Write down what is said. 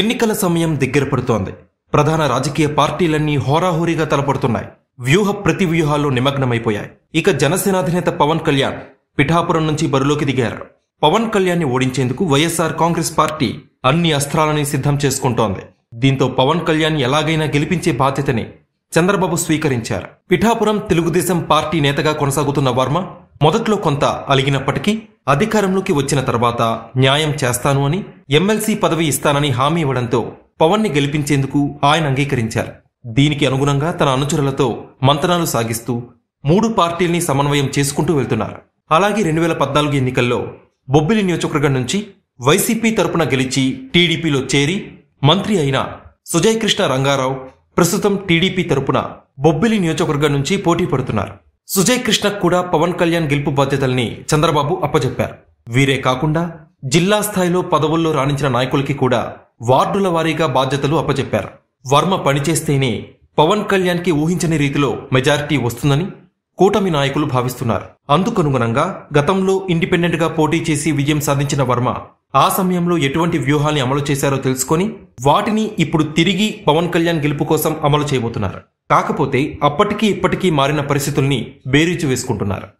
ఎన్నికల సమయం దగ్గర పడుతోంది ప్రధాన రాజకీయ పార్టీలన్నీ హోరాహోరీగా తలపడుతున్నాయి వ్యూహ ప్రతి వ్యూహాల్లో నిమగ్నమైపోయాయి ఇక జనసేన అధినేత పవన్ కళ్యాణ్ పిఠాపురం నుంచి బరిలోకి దిగారు పవన్ కళ్యాణ్ని ఓడించేందుకు వైఎస్ఆర్ కాంగ్రెస్ పార్టీ అన్ని అస్త్రాలని సిద్ధం చేసుకుంటోంది దీంతో పవన్ కళ్యాణ్ ఎలాగైనా గెలిపించే బాధ్యతని చంద్రబాబు స్వీకరించారు పిఠాపురం తెలుగుదేశం పార్టీ నేతగా కొనసాగుతున్న వర్మ మొదట్లో కొంత అలిగినప్పటికీ అధికారంలోకి వచ్చిన తర్వాత న్యాయం చేస్తాను అని ఎమ్మెల్సీ పదవి ఇస్తానని హామీ ఇవ్వడంతో పవన్ని గెలిపించేందుకు ఆయన అంగీకరించారు దీనికి అనుగుణంగా తన అనుచరులతో మంతనాలు సాగిస్తూ మూడు పార్టీల్ని సమన్వయం చేసుకుంటూ వెళ్తున్నారు అలాగే రెండు వేల పద్నాలుగు ఎన్నికల్లో బొబ్బిలి నియోజకవర్గం నుంచి వైసీపీ తరపున గెలిచి టీడీపీలో చేరి మంత్రి అయిన సుజయ్ కృష్ణ రంగారావు ప్రస్తుతం టీడీపీ తరపున బొబ్బిలి నియోజకవర్గం నుంచి పోటీ పడుతున్నారు సుజయ్ కృష్ణకు కూడా పవన్ కళ్యాణ్ గెలుపు బాధ్యతల్ని చంద్రబాబు అప్పజెప్పారు వీరే కాకుండా జిల్లా స్థాయిలో పదవుల్లో రాణించిన నాయకులకి కూడా వార్డుల వారీగా బాధ్యతలు అప్పచెప్పారు వర్మ పనిచేస్తేనే పవన్ కళ్యాణ్కి ఊహించని రీతిలో మెజారిటీ వస్తుందని కూటమి నాయకులు భావిస్తున్నారు అందుకనుగుణంగా గతంలో ఇండిపెండెంట్గా పోటీ చేసి విజయం సాధించిన వర్మ ఆ సమయంలో ఎటువంటి వ్యూహాన్ని అమలు చేశారో తెలుసుకొని వాటిని ఇప్పుడు తిరిగి పవన్ కళ్యాణ్ గెలుపు కోసం అమలు చేయబోతున్నారు కాకపోతే అప్పటికీ ఇప్పటికీ మారిన పరిస్థితుల్ని బేరీచి వేసుకుంటున్నారు